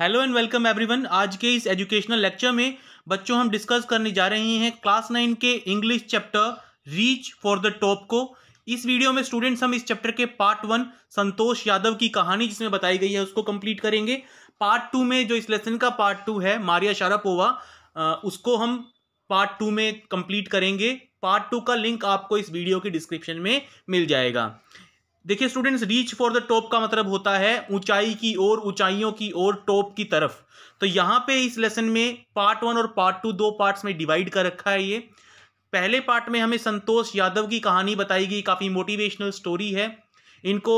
Hello and welcome everyone आज के इस एजुकेशनल लेक्चर में बच्चों हम डिस्कस करने जा रहे हैं क्लास नाइन के English chapter reach for the top को इस वीडियो में स्टूडेंट्स हम इस चैप्टर के पार्ट वन संतोष यादव की कहानी जिसमें बताई गई है उसको कंप्लीट करेंगे पार्ट टू में जो इस लेसन का पार्ट टू है मारिया शारापोवा उसको हम पार्ट टू में कंप्लीट करेंगे पार्ट टू का लिंक आपको इस वीडियो के डिस्क्रिप्शन में मिल जाएगा देखिए students reach for the top का मतलब होता है ऊंचाई की ओर ऊंचाइयों की ओर टॉप की तरफ तो यहाँ पे इस लेसन में पार्ट वन और पार्ट टू दो पार्ट्स में डिवाइड कर रखा है ये पहले पार्ट में हमें संतोष यादव की कहानी बताई गई काफ़ी मोटिवेशनल स्टोरी है इनको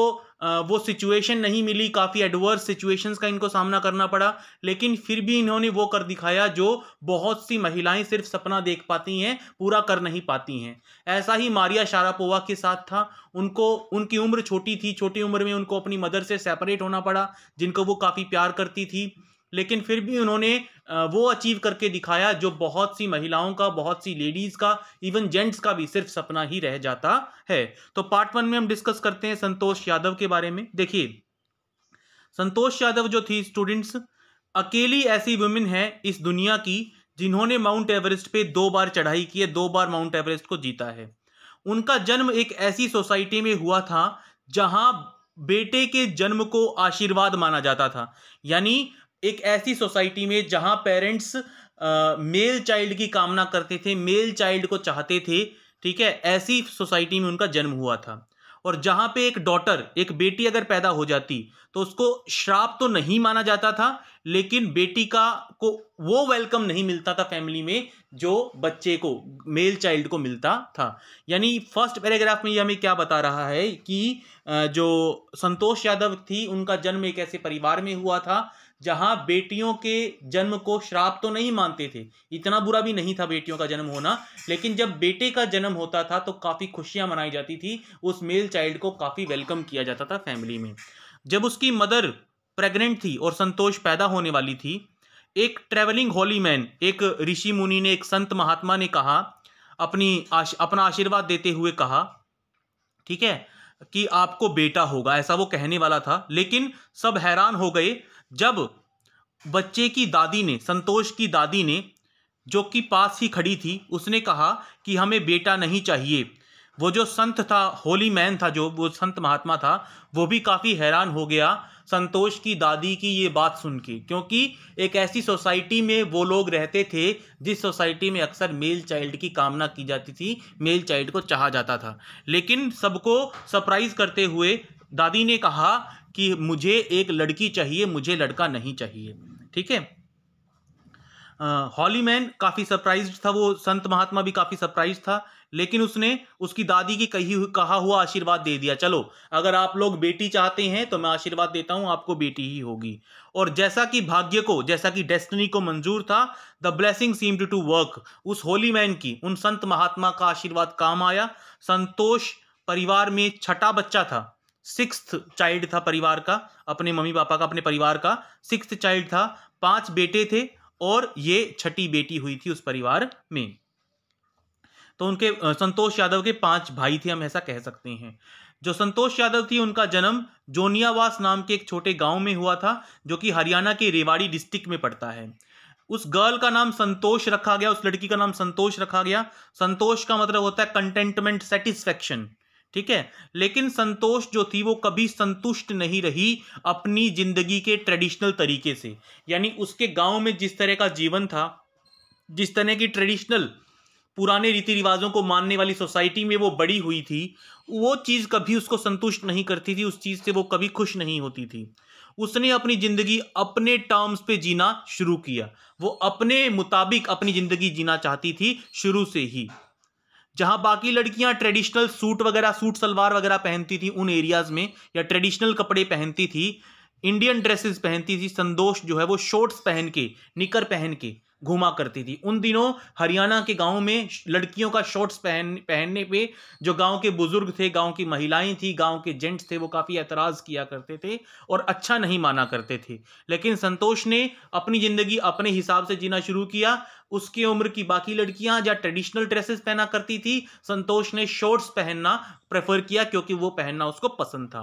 वो सिचुएशन नहीं मिली काफ़ी एडवर्स सिचुएशंस का इनको सामना करना पड़ा लेकिन फिर भी इन्होंने वो कर दिखाया जो बहुत सी महिलाएं सिर्फ सपना देख पाती हैं पूरा कर नहीं पाती हैं ऐसा ही मारिया शारापोवा के साथ था उनको उनकी उम्र छोटी थी छोटी उम्र में उनको अपनी मदर से सेपरेट होना पड़ा जिनको वो काफ़ी प्यार करती थी लेकिन फिर भी उन्होंने वो अचीव करके दिखाया जो बहुत सी महिलाओं का बहुत सी लेडीज़ का इवन जेंट्स का भी सिर्फ सपना ही रह जाता है तो पार्ट वन में हम डिस्कस करते हैं संतोष यादव के बारे में देखिए संतोष यादव जो थी स्टूडेंट्स अकेली ऐसी वुमेन है इस दुनिया की जिन्होंने माउंट एवरेस्ट पे दो बार चढ़ाई की है दो बार माउंट एवरेस्ट को जीता है उनका जन्म एक ऐसी सोसाइटी में हुआ था जहां बेटे के जन्म को आशीर्वाद माना जाता था यानी एक ऐसी सोसाइटी में जहां पेरेंट्स मेल चाइल्ड की कामना करते थे मेल चाइल्ड को चाहते थे ठीक है ऐसी सोसाइटी में उनका जन्म हुआ था और जहां पे एक डॉटर एक बेटी अगर पैदा हो जाती तो उसको श्राप तो नहीं माना जाता था लेकिन बेटी का को वो वेलकम नहीं मिलता था फैमिली में जो बच्चे को मेल चाइल्ड को मिलता था यानी फर्स्ट पैराग्राफ में ये हमें क्या बता रहा है कि जो संतोष यादव थी उनका जन्म एक ऐसे परिवार में हुआ था जहां बेटियों के जन्म को श्राप तो नहीं मानते थे इतना बुरा भी नहीं था बेटियों का जन्म होना लेकिन जब बेटे का जन्म होता था तो काफ़ी खुशियां मनाई जाती थी उस मेल चाइल्ड को काफ़ी वेलकम किया जाता था फैमिली में जब उसकी मदर प्रेग्नेंट थी और संतोष पैदा होने वाली थी एक ट्रेवलिंग होली मैन एक ऋषि मुनि ने एक संत महात्मा ने कहा अपनी आश, अपना आशीर्वाद देते हुए कहा ठीक है कि आपको बेटा होगा ऐसा वो कहने वाला था लेकिन सब हैरान हो गए जब बच्चे की दादी ने संतोष की दादी ने जो कि पास ही खड़ी थी उसने कहा कि हमें बेटा नहीं चाहिए वो जो संत था होली मैन था जो वो संत महात्मा था वो भी काफ़ी हैरान हो गया संतोष की दादी की ये बात सुन के क्योंकि एक ऐसी सोसाइटी में वो लोग रहते थे जिस सोसाइटी में अक्सर मेल चाइल्ड की कामना की जाती थी मेल चाइल्ड को चाहा जाता था लेकिन सबको सरप्राइज़ करते हुए दादी ने कहा कि मुझे एक लड़की चाहिए मुझे लड़का नहीं चाहिए ठीक है हॉली मैन काफ़ी सरप्राइज था वो संत महात्मा भी काफ़ी सरप्राइज था लेकिन उसने उसकी दादी की कही हुई कहा हुआ आशीर्वाद दे दिया चलो अगर आप लोग बेटी चाहते हैं तो मैं आशीर्वाद देता हूँ आपको बेटी ही होगी और जैसा कि भाग्य को जैसा कि डेस्टिनी को मंजूर था the blessing seemed to work उस होली मैन की उन संत महात्मा का आशीर्वाद काम आया संतोष परिवार में छठा बच्चा था सिक्स चाइल्ड था परिवार का अपने मम्मी पापा का अपने परिवार का सिक्स चाइल्ड था पांच बेटे थे और ये छठी बेटी हुई थी उस परिवार में तो उनके संतोष यादव के पांच भाई थे हम ऐसा कह सकते हैं जो संतोष यादव थी उनका जन्म जोनियावास नाम के एक छोटे गांव में हुआ था जो कि हरियाणा के रेवाड़ी डिस्ट्रिक्ट में पड़ता है उस गर्ल का नाम संतोष रखा गया उस लड़की का नाम संतोष रखा गया संतोष का मतलब होता है कंटेंटमेंट सेटिस्फेक्शन ठीक है लेकिन संतोष जो थी वो कभी संतुष्ट नहीं रही अपनी जिंदगी के ट्रेडिशनल तरीके से यानी उसके गांव में जिस तरह का जीवन था जिस तरह की ट्रेडिशनल पुराने रीति रिवाजों को मानने वाली सोसाइटी में वो बड़ी हुई थी वो चीज़ कभी उसको संतुष्ट नहीं करती थी उस चीज़ से वो कभी खुश नहीं होती थी उसने अपनी ज़िंदगी अपने टर्म्स पे जीना शुरू किया वो अपने मुताबिक अपनी ज़िंदगी जीना चाहती थी शुरू से ही जहां बाकी लड़कियां ट्रेडिशनल सूट वगैरह सूट सलवार वगैरह पहनती थी उन एरियाज में या ट्रेडिशनल कपड़े पहनती थी इंडियन ड्रेसेस पहनती थी संदोष जो है वो शॉर्ट्स पहन के निकर पहन के घुमा करती थी उन दिनों हरियाणा के गांव में लड़कियों का शॉर्ट्स पहन पहनने पे जो गांव के बुजुर्ग थे गांव की महिलाएं थी गांव के जेंट्स थे वो काफ़ी एतराज़ किया करते थे और अच्छा नहीं माना करते थे लेकिन संतोष ने अपनी ज़िंदगी अपने हिसाब से जीना शुरू किया उसकी उम्र की बाकी लड़कियां या ट्रेडिशनल ड्रेसेस पहना करती थी संतोष ने शॉर्ट्स पहनना प्रेफर किया क्योंकि वो पहनना उसको पसंद था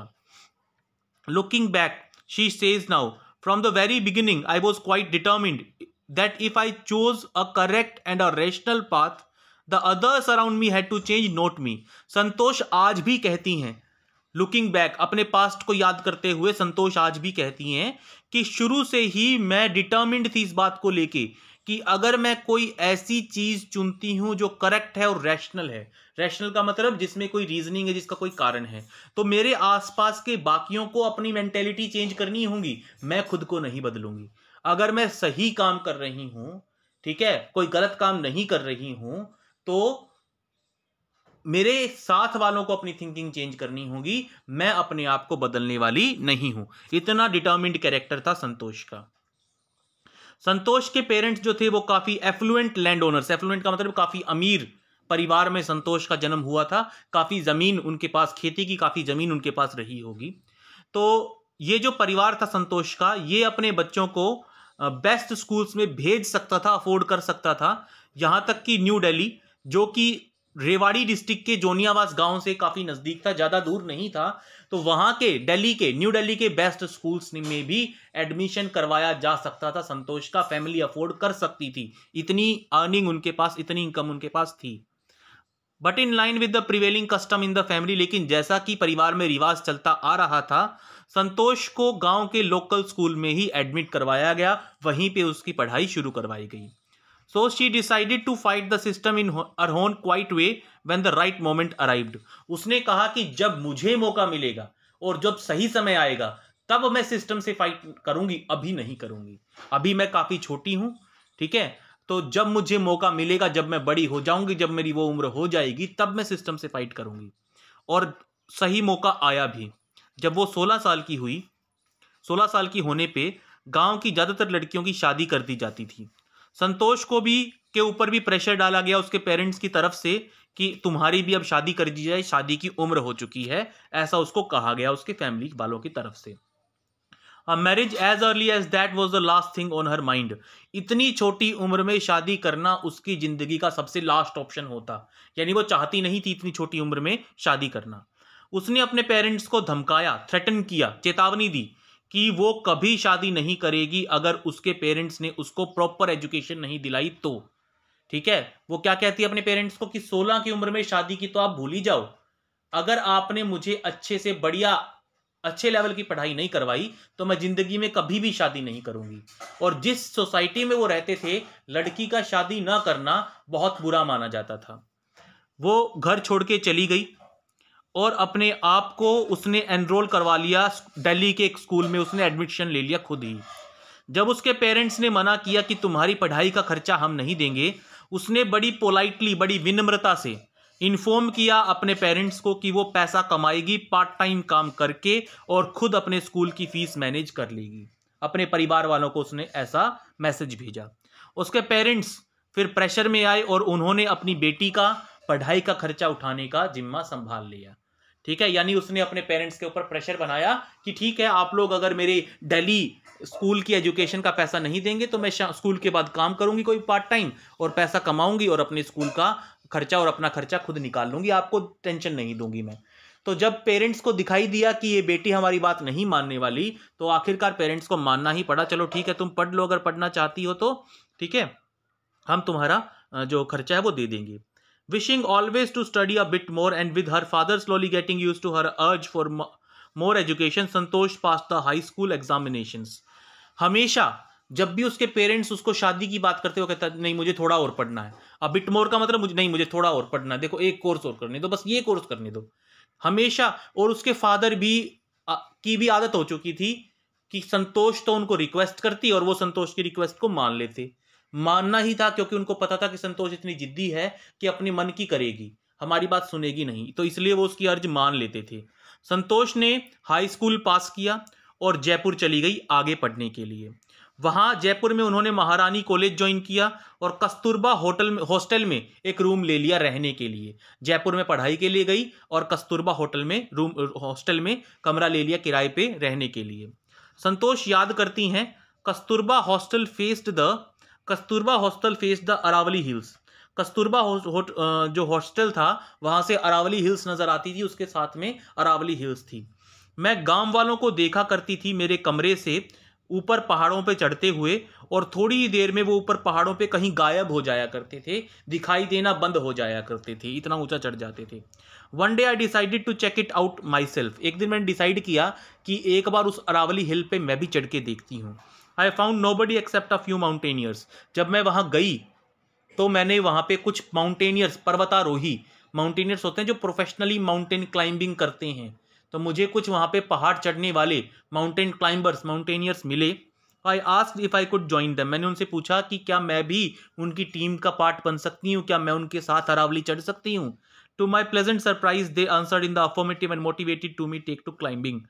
looking back she says now from the very beginning I was quite determined that if I choose a correct and a rational path the others around me had to change not me Santosh आज भी कहती हैं looking back अपने past को याद करते हुए संतोष आज भी कहती हैं कि शुरू से ही मैं डिटर्मिंड थी इस बात को लेके कि अगर मैं कोई ऐसी चीज चुनती हूं जो करेक्ट है और रैशनल है रैशनल का मतलब जिसमें कोई रीजनिंग है जिसका कोई कारण है तो मेरे आसपास के बाकियों को अपनी मेंटेलिटी चेंज करनी होगी मैं खुद को नहीं बदलूंगी अगर मैं सही काम कर रही हूं ठीक है कोई गलत काम नहीं कर रही हूं तो मेरे साथ वालों को अपनी थिंकिंग चेंज करनी होगी मैं अपने आप को बदलने वाली नहीं हूं इतना डिटर्मिंड कैरेक्टर था संतोष का संतोष के पेरेंट्स जो थे वो काफी एफ्लुएंट लैंड ओनर्स एफ्लुएंट का मतलब काफी अमीर परिवार में संतोष का जन्म हुआ था काफी जमीन उनके पास खेती की काफी जमीन उनके पास रही होगी तो ये जो परिवार था संतोष का ये अपने बच्चों को बेस्ट स्कूल्स में भेज सकता था अफोर्ड कर सकता था यहां तक कि न्यू दिल्ली जो कि रेवाड़ी डिस्ट्रिक्ट के जोनियावास गांव से काफ़ी नज़दीक था ज़्यादा दूर नहीं था तो वहां के दिल्ली के न्यू दिल्ली के बेस्ट स्कूल्स में भी एडमिशन करवाया जा सकता था संतोष का फैमिली अफोर्ड कर सकती थी इतनी अर्निंग उनके पास इतनी इनकम उनके पास थी but in line with the prevailing custom in the family लेकिन जैसा कि परिवार में रिवाज चलता आ रहा था संतोष को गांव के लोकल स्कूल में ही एडमिट करवाया गया वहीं पे उसकी पढ़ाई शुरू करवाई गई so she decided to fight the system in her own quiet way when the right moment arrived उसने कहा कि जब मुझे मौका मिलेगा और जब सही समय आएगा तब मैं सिस्टम से फाइट करूंगी अभी नहीं करूंगी अभी मैं काफ़ी छोटी हूं ठीक है तो जब मुझे मौका मिलेगा जब मैं बड़ी हो जाऊंगी जब मेरी वो उम्र हो जाएगी तब मैं सिस्टम से फाइट करूंगी और सही मौका आया भी जब वो सोलह साल की हुई सोलह साल की होने पे गांव की ज़्यादातर लड़कियों की शादी कर दी जाती थी संतोष को भी के ऊपर भी प्रेशर डाला गया उसके पेरेंट्स की तरफ से कि तुम्हारी भी अब शादी कर दी जाए शादी की उम्र हो चुकी है ऐसा उसको कहा गया उसके फैमिली वालों की तरफ से marriage age early age that was the last thing on her mind इतनी छोटी उम्र में शादी करना उसकी जिंदगी का सबसे लास्ट ऑप्शन होता यानी वो चाहती नहीं थी इतनी छोटी उम्र में शादी करना उसने अपने पेरेंट्स को धमकाया थ्रेटन किया चेतावनी दी कि वो कभी शादी नहीं करेगी अगर उसके पेरेंट्स ने उसको प्रॉपर एजुकेशन नहीं दिलाई तो ठीक है वो क्या कहती है अपने पेरेंट्स को कि 16 की उम्र में शादी की तो आप भूल ही जाओ अगर आपने मुझे अच्छे से बढ़िया अच्छे लेवल की पढ़ाई नहीं करवाई तो मैं जिंदगी में कभी भी शादी नहीं करूंगी और जिस सोसाइटी में वो रहते थे लड़की का शादी ना करना बहुत बुरा माना जाता था वो घर छोड़ के चली गई और अपने आप को उसने एनरोल करवा लिया दिल्ली के एक स्कूल में उसने एडमिशन ले लिया खुद ही जब उसके पेरेंट्स ने मना किया कि तुम्हारी पढ़ाई का खर्चा हम नहीं देंगे उसने बड़ी पोलाइटली बड़ी विनम्रता से इन्फॉर्म किया अपने पेरेंट्स को कि वो पैसा कमाएगी पार्ट टाइम काम करके और खुद अपने स्कूल की फीस मैनेज कर लेगी अपने परिवार वालों को उसने ऐसा मैसेज भेजा उसके पेरेंट्स फिर प्रेशर में आए और उन्होंने अपनी बेटी का पढ़ाई का खर्चा उठाने का जिम्मा संभाल लिया ठीक है यानी उसने अपने पेरेंट्स के ऊपर प्रेशर बनाया कि ठीक है आप लोग अगर मेरे डेली स्कूल की एजुकेशन का पैसा नहीं देंगे तो मैं स्कूल के बाद काम करूंगी कोई पार्ट टाइम और पैसा कमाऊंगी और अपने स्कूल का खर्चा और अपना खर्चा खुद निकाल लूंगी आपको टेंशन नहीं दूंगी मैं तो जब पेरेंट्स को दिखाई दिया कि ये बेटी हमारी बात नहीं मानने वाली तो आखिरकार पेरेंट्स को मानना ही पड़ा चलो ठीक है तुम पढ़ लो अगर पढ़ना चाहती हो तो ठीक है हम तुम्हारा जो खर्चा है वो दे देंगे wishing always to study a bit more and with her father slowly getting used to her urge for more education Santosh passed the high school examinations हमेशा जब भी उसके पेरेंट्स उसको शादी की बात करते हो कहता नहीं मुझे थोड़ा और पढ़ना है अब बिटमोर का मतलब मुझे नहीं मुझे थोड़ा और पढ़ना है देखो एक कोर्स और करने दो बस ये कोर्स करने दो हमेशा और उसके फादर भी आ, की भी आदत हो चुकी थी कि संतोष तो उनको रिक्वेस्ट करती और वो संतोष की रिक्वेस्ट को मान लेते मानना ही था क्योंकि उनको पता था कि संतोष इतनी जिद्दी है कि अपने मन की करेगी हमारी बात सुनेगी नहीं तो इसलिए वो उसकी अर्ज मान लेते थे संतोष ने हाई स्कूल पास किया और जयपुर चली गई आगे पढ़ने के लिए वहाँ जयपुर में उन्होंने महारानी कॉलेज ज्वाइन किया और कस्तूरबा होटल में हॉस्टल में एक रूम ले लिया रहने के लिए जयपुर में पढ़ाई के लिए गई और कस्तूरबा होटल में रूम हॉस्टल में कमरा ले लिया किराए पे रहने के लिए संतोष याद करती हैं Kasturba hostel faced the Kasturba hostel face the Aravalli hills Kasturba जो हॉस्टल था वहाँ से अरावली हिल्स नज़र आती थी उसके साथ में अरावली हिल्स थी मैं गांव वालों को देखा करती थी मेरे कमरे से ऊपर पहाड़ों पे चढ़ते हुए और थोड़ी ही देर में वो ऊपर पहाड़ों पे कहीं गायब हो जाया करते थे दिखाई देना बंद हो जाया करते थे इतना ऊंचा चढ़ जाते थे one day I decided to check it out myself एक दिन मैंने डिसाइड किया कि एक बार उस अरावली हिल पे मैं भी चढ़ के देखती हूँ I found nobody except a few mountaineers जब मैं वहाँ गई तो मैंने वहाँ पे कुछ माउंटेनियर्स पर्वतारोही माउंटेनियर्स होते हैं जो प्रोफेशनली माउंटेन क्लाइंबिंग करते हैं तो मुझे कुछ वहाँ पे पहाड़ चढ़ने वाले माउंटेन क्लाइंबर्स माउंटेनियर्स मिले I ask if I could join them मैंने उनसे पूछा कि क्या मैं भी उनकी टीम का पार्ट बन सकती हूँ क्या मैं उनके साथ अरावली चढ़ सकती हूँ to my pleasant surprise they answer in the affirmative and motivated to me take to climbing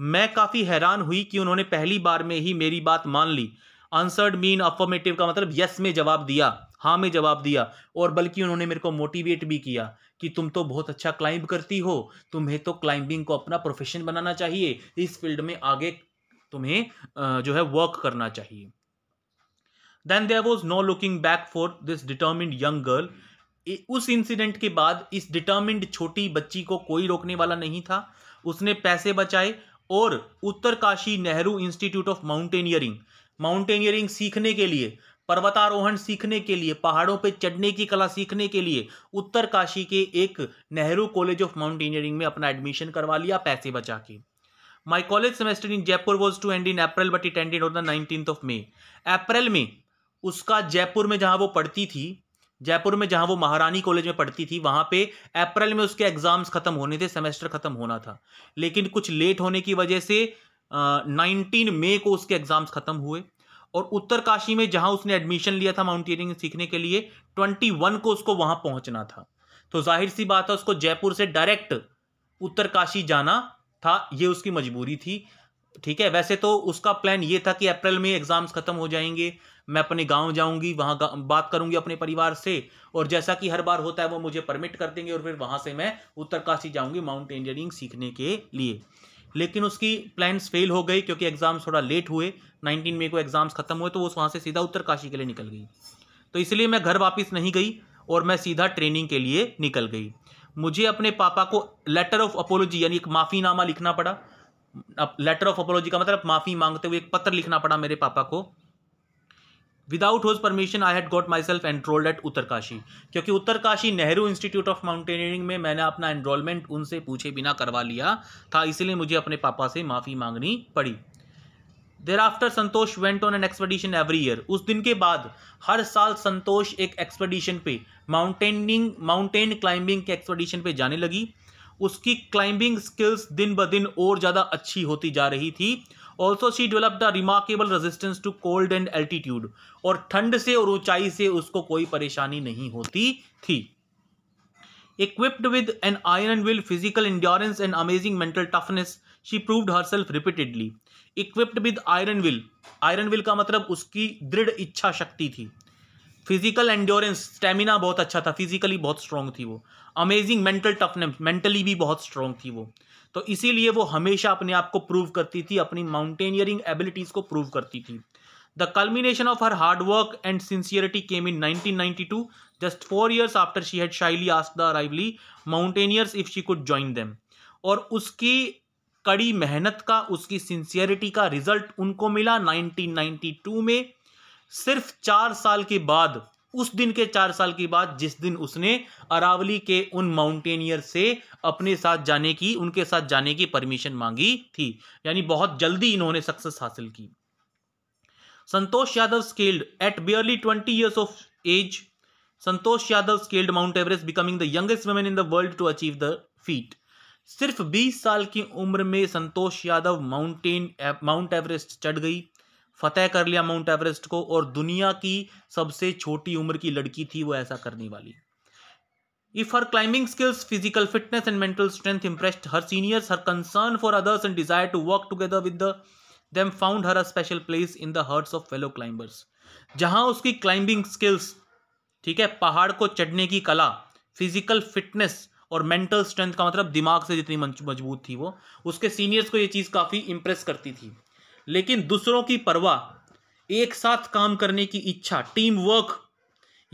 मैं काफ़ी हैरान हुई कि उन्होंने पहली बार में ही मेरी बात मान ली आंसर्ड मीन अफॉर्मेटिव का मतलब यस में जवाब दिया हाँ में जवाब दिया और बल्कि उन्होंने मेरे को मोटिवेट भी किया कि तुम तो बहुत अच्छा क्लाइंब करती हो तुम्हें तो क्लाइंबिंग को अपना प्रोफेशन बनाना चाहिए इस फील्ड में आगे तुम्हें जो है वर्क करना चाहिए then there was no looking back for this determined young girl उस इंसिडेंट के बाद इस डिटर्मिंड छोटी बच्ची को कोई रोकने वाला नहीं था उसने पैसे बचाए और Uttarkashi Nehru institute of mountaineering mountaineering सीखने के लिए पर्वतारोहण सीखने के लिए पहाड़ों पर चढ़ने की कला सीखने के लिए उत्तरकाशी के एक नेहरू कॉलेज ऑफ माउंटेनियरिंग में अपना एडमिशन करवा लिया पैसे बचा के my college semester in Jaipur was to end in April but it ended on the nineteen of May April में उसका जयपुर में जहाँ वो पढ़ती थी जयपुर में जहां वो महारानी कॉलेज में पढ़ती थी वहां पे अप्रैल में उसके एग्जाम्स खत्म होने थे सेमेस्टर खत्म होना था लेकिन कुछ लेट होने की वजह से नाइनटीन मई को उसके एग्जाम्स खत्म हुए और उत्तरकाशी में जहां उसने एडमिशन लिया था माउंटेनियरिंग सीखने के लिए ट्वेंटी वन को उसको वहां पहुंचना था तो जाहिर सी बात है उसको जयपुर से डायरेक्ट उत्तरकाशी जाना था ये उसकी मजबूरी थी ठीक है वैसे तो उसका प्लान ये था कि अप्रैल में एग्ज़ाम्स ख़त्म हो जाएंगे मैं अपने गांव जाऊंगी वहां बात करूंगी अपने परिवार से और जैसा कि हर बार होता है वो मुझे परमिट कर देंगे और फिर वहां से मैं उत्तरकाशी जाऊंगी माउंट इंजीनियरिंग सीखने के लिए लेकिन उसकी प्लान्स फेल हो गई क्योंकि एग्ज़ाम्स थोड़ा लेट हुए नाइनटीन मई को एग्ज़ाम्स ख़त्म हुए तो वो वहाँ से सीधा उत्तरकाशी के लिए निकल गई तो इसलिए मैं घर वापस नहीं गई और मैं सीधा ट्रेनिंग के लिए निकल गई मुझे अपने पापा को लेटर ऑफ अपोलॉजी यानी एक माफ़ीनामा लिखना पड़ा लेटर ऑफ अपोलॉजी का मतलब माफ़ी मांगते हुए एक पत्र लिखना पड़ा मेरे पापा को without whose permission I had got myself enrolled at Uttarkashi क्योंकि Uttarkashi Nehru institute of mountaineering में मैंने अपना एनरोलमेंट उनसे पूछे बिना करवा लिया था इसलिए मुझे अपने पापा से माफ़ी मांगनी पड़ी thereafter Santosh went on an expedition every year उस दिन के बाद हर साल संतोष एक एक्सपेडिशन पे माउंटेनिंग माउंटेन क्लाइंबिंग के एक्सपडिशन पे जाने लगी उसकी क्लाइंबिंग स्किल्स दिन ब दिन और ज़्यादा अच्छी होती जा रही थी also she developed a remarkable resistance to cold and altitude और ठंड से और ऊंचाई से उसको कोई परेशानी नहीं होती थी equipped with an iron and will physical endurance and amazing mental toughness she prove herself repeatedly equipped with iron will iron will का मतलब उसकी दृढ़ इच्छा शक्ति थी फिजिकल एंड्योरेंस स्टेमिना बहुत अच्छा था फिजिकली बहुत स्ट्रॉन्ग थी वो अमेजिंग मेंटल टफनेस मेंटली भी बहुत स्ट्रॉन्ग थी वो तो इसीलिए वो हमेशा अपने आप को प्रूव करती थी अपनी माउंटेनियरिंग एबिलिटीज़ को प्रूव करती थी the culmination of her hard work and sincerity came in 1992 just four years after she had shyly asked the Aravalli mountaineers if she could join them और उसकी कड़ी मेहनत का उसकी सिंसियरिटी का रिजल्ट उनको मिला 1992 में सिर्फ चार साल के बाद उस दिन के चार साल के बाद जिस दिन उसने अरावली के उन माउंटेनियर से अपने साथ जाने की उनके साथ जाने की परमिशन मांगी थी यानी बहुत जल्दी इन्होंने सक्सेस हासिल की Santosh Yadav scaled at barely twenty years of age Santosh Yadav scaled Mount Everest becoming the youngest women in the world to achieve the feat सिर्फ 20 साल की उम्र में Santosh Yadav mountain Mount Everest चढ़ गई फतेह कर लिया माउंट एवरेस्ट को और दुनिया की सबसे छोटी उम्र की लड़की थी वो ऐसा करने वाली if her climbing skills physical fitness and mental strength impressed her seniors her concern for others and desire to work together with them found her a special place in the hearts of fellow climbers जहां उसकी climbing skills ठीक है पहाड़ को चढ़ने की कला physical fitness और मेंटल स्ट्रेंथ का मतलब दिमाग से जितनी मजबूत थी वो उसके सीनियर्स को ये चीज काफी इंप्रेस करती थी लेकिन दूसरों की परवाह एक साथ काम करने की इच्छा टीम वर्क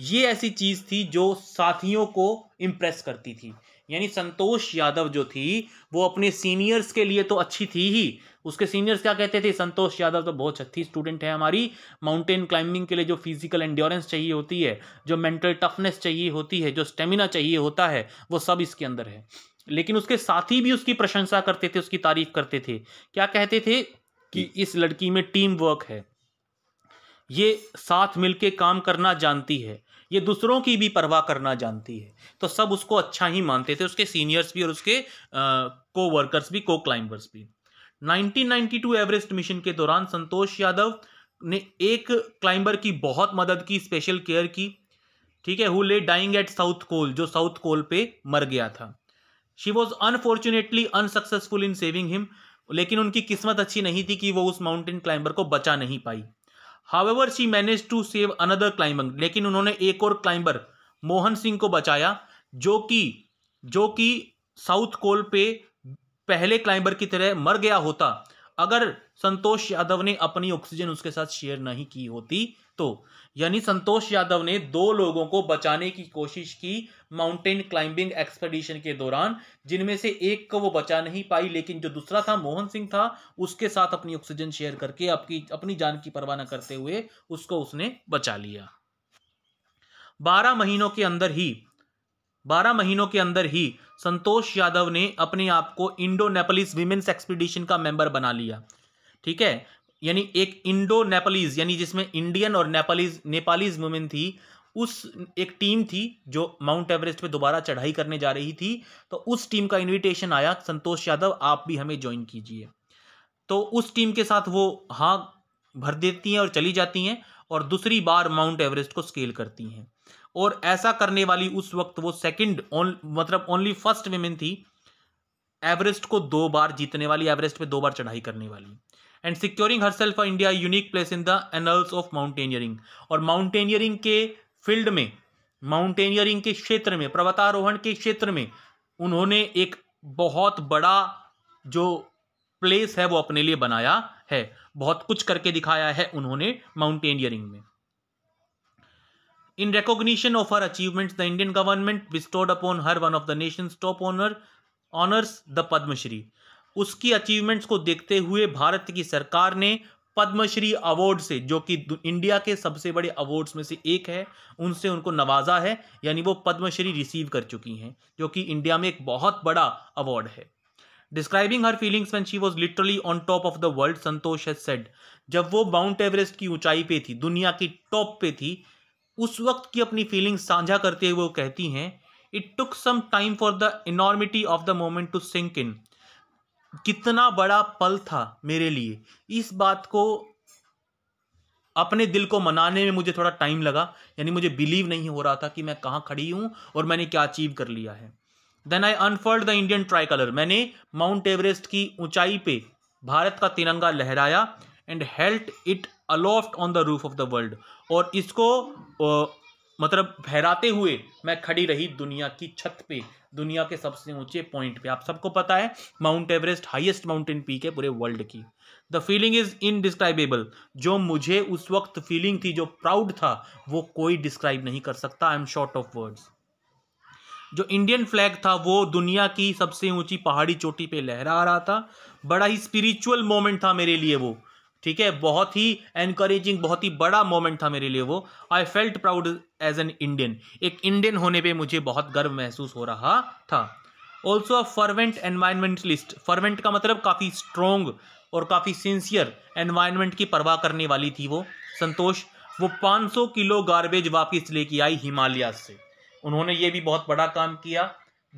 ये ऐसी चीज़ थी जो साथियों को इम्प्रेस करती थी यानी संतोष यादव जो थी वो अपने सीनियर्स के लिए तो अच्छी थी ही उसके सीनियर्स क्या कहते थे संतोष यादव तो बहुत अच्छी स्टूडेंट है हमारी माउंटेन क्लाइंबिंग के लिए जो फिजिकल एंड्योरेंस चाहिए होती है जो मेंटल टफनेस चाहिए होती है जो स्टेमिना चाहिए होता है वो सब इसके अंदर है लेकिन उसके साथी भी उसकी प्रशंसा करते थे उसकी तारीफ करते थे क्या कहते थे कि इस लड़की में टीम वर्क है ये साथ मिलके काम करना जानती है ये दूसरों की भी परवाह करना जानती है तो सब उसको अच्छा ही मानते थे उसके सीनियर्स भी और उसके को वर्कर्स भी को क्लाइंबर्स भी 1992 एवरेस्ट मिशन के दौरान संतोष यादव ने एक क्लाइंबर की बहुत मदद की स्पेशल केयर की ठीक है हु ले डाइंग एट साउथ कोल जो साउथ कोल पे मर गया था she was unfortunately unsuccessful in saving him लेकिन उनकी किस्मत अच्छी नहीं थी कि वो उस माउंटेन क्लाइंबर को बचा नहीं पाई however she manage to save another climber लेकिन उन्होंने एक और क्लाइंबर मोहन सिंह को बचाया जो कि जो कि साउथ कोल पे पहले क्लाइंबर की तरह मर गया होता अगर संतोष यादव ने अपनी ऑक्सीजन उसके साथ शेयर नहीं की होती तो यानी संतोष यादव ने दो लोगों को बचाने की कोशिश की माउंटेन क्लाइंबिंग एक्सपेडिशन के दौरान जिनमें से एक को वो बचा नहीं पाई लेकिन जो दूसरा था मोहन सिंह था उसके साथ अपनी ऑक्सीजन शेयर करके आपकी अपनी जान की परवाह न करते हुए उसको उसने बचा लिया बारह महीनों के अंदर ही बारह महीनों के अंदर ही संतोष यादव ने अपने आप को इंडो नेपलीज विमेंस एक्सपीडिशन का मेंबर बना लिया ठीक है यानी एक इंडो नेपलीज यानी जिसमें इंडियन और नेपालीज नेपालीज वुमेन थी उस एक टीम थी जो माउंट एवरेस्ट पे दोबारा चढ़ाई करने जा रही थी तो उस टीम का इनविटेशन आया संतोष यादव आप भी हमें ज्वाइन कीजिए तो उस टीम के साथ वो हाँ भर देती हैं और चली जाती हैं और दूसरी बार माउंट एवरेस्ट को स्केल करती हैं और ऐसा करने वाली उस वक्त वो सेकंड मतलब ओनली फर्स्ट वेमेन थी एवरेस्ट को दो बार जीतने वाली एवरेस्ट पे दो बार चढ़ाई करने वाली and securing her self India unique place in the annals of mountaineering और माउंटेनियरिंग के फील्ड में माउंटेनियरिंग के क्षेत्र में पर्वतारोहण के क्षेत्र में उन्होंने एक बहुत बड़ा जो प्लेस है वो अपने लिए बनाया है बहुत कुछ करके दिखाया है उन्होंने माउंटेनियरिंग में In recognition of her achievements, the Indian government bestowed upon her one of the nation's top honor, honors, the Padma Shri. उसकी अचीवमेंट्स को देखते हुए भारत की सरकार ने पद्मश्री अवार्ड से जो कि इंडिया के सबसे बड़े अवार्ड्स में से एक है उनसे उनको नवाजा है यानी वो पद्मश्री रिसीव कर चुकी हैं जो कि इंडिया में एक बहुत बड़ा अवार्ड है describing her feelings when she was literally on top of the world Santosh has said जब वो माउंट एवरेस्ट की ऊंचाई पे थी दुनिया की टॉप पे थी उस वक्त की अपनी फीलिंग्स साझा करते हुए वो कहती हैं it took some time for the enormity of the moment to sink in कितना बड़ा पल था मेरे लिए इस बात को अपने दिल को मनाने में मुझे थोड़ा टाइम लगा यानी मुझे बिलीव नहीं हो रहा था कि मैं कहाँ खड़ी हूँ और मैंने क्या अचीव कर लिया है then I unfurled the Indian tricolour मैंने माउंट एवरेस्ट की ऊंचाई पे भारत का तिरंगा लहराया and held it aloft on the roof of the world और इसको ओ, मतलब फहराते हुए मैं खड़ी रही दुनिया की छत पे दुनिया के सबसे ऊंचे पॉइंट पे आप सबको पता है Mount Everest highest mountain peak है पूरे वर्ल्ड की द फीलिंग इज इनडिस्क्राइबेबल जो मुझे उस वक्त फीलिंग थी जो प्राउड था वो कोई डिस्क्राइब नहीं कर सकता I am short of words जो इंडियन फ्लैग था वो दुनिया की सबसे ऊंची पहाड़ी चोटी पे लहरा रहा था बड़ा ही स्पिरिचुअल मोमेंट था मेरे लिए वो ठीक है बहुत ही एनकरेजिंग बहुत ही बड़ा मोमेंट था मेरे लिए वो I felt proud as an Indian एक इंडियन होने पे मुझे बहुत गर्व महसूस हो रहा था also a fervent environmentalist fervent का मतलब काफ़ी स्ट्रोंग और काफ़ी सिंसियर एनवायरमेंट की परवाह करने वाली थी वो संतोष वो 500 किलो गार्बेज वापस लेके आई हिमालय से उन्होंने ये भी बहुत बड़ा काम किया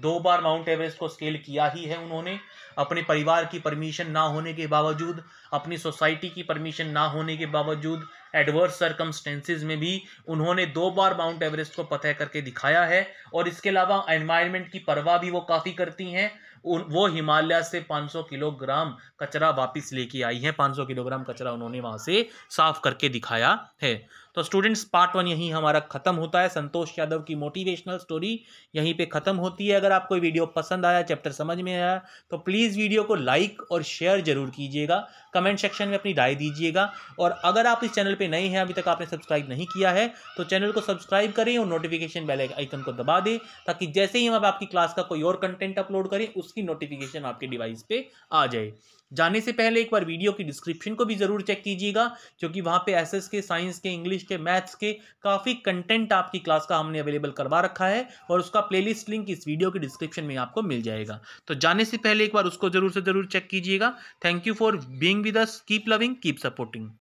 दो बार माउंट एवरेस्ट को स्केल किया ही है उन्होंने अपने परिवार की परमिशन ना होने के बावजूद अपनी सोसाइटी की परमिशन ना होने के बावजूद एडवर्स सर्कमस्टेंसेज में भी उन्होंने दो बार माउंट एवरेस्ट को पतह करके दिखाया है और इसके अलावा एनवायरमेंट की परवाह भी वो काफ़ी करती हैं वो हिमालय से 500 किलोग्राम कचरा वापस लेके आई हैं 500 किलोग्राम कचरा उन्होंने वहाँ से साफ करके दिखाया है तो स्टूडेंट्स पार्ट वन यहीं हमारा खत्म होता है संतोष यादव की मोटिवेशनल स्टोरी यहीं पे खत्म होती है अगर आपको वीडियो पसंद आया चैप्टर समझ में आया तो प्लीज़ वीडियो को लाइक और शेयर जरूर कीजिएगा कमेंट सेक्शन में अपनी राय दीजिएगा और अगर आप इस चैनल पर नए हैं अभी तक आपने सब्सक्राइब नहीं किया है तो चैनल को सब्सक्राइब करें और नोटिफिकेशन बेल आइकन को दबा दें ताकि जैसे ही हम आपकी क्लास का कोई और कंटेंट अपलोड करें उसकी नोटिफिकेशन आपके डिवाइस पर आ जाए जाने से पहले एक बार वीडियो की डिस्क्रिप्शन को भी ज़रूर चेक कीजिएगा क्योंकि वहाँ पे एसएस के साइंस के इंग्लिश के मैथ्स के काफ़ी कंटेंट आपकी क्लास का हमने अवेलेबल करवा रखा है और उसका प्लेलिस्ट लिंक इस वीडियो के डिस्क्रिप्शन में आपको मिल जाएगा तो जाने से पहले एक बार उसको ज़रूर से ज़रूर चेक कीजिएगा thank you for being with us keep loving keep supporting